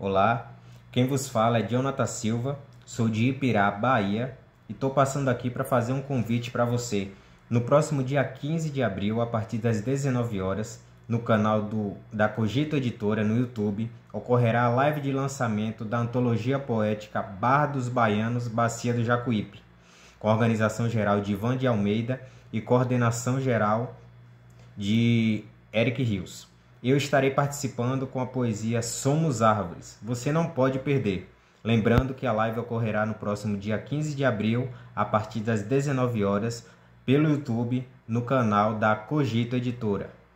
Olá, quem vos fala é Jonathan Silva, sou de Ipirá, Bahia, e estou passando aqui para fazer um convite para você. No próximo dia 15 de abril, a partir das 19 horas, no canal do, da Cogito Editora no YouTube, ocorrerá a live de lançamento da antologia poética Bar dos Baianos, Bacia do Jacuípe, com organização geral de Ivan de Almeida e coordenação geral de Eric Rios eu estarei participando com a poesia Somos Árvores. Você não pode perder. Lembrando que a live ocorrerá no próximo dia 15 de abril, a partir das 19 horas, pelo YouTube, no canal da Cogito Editora.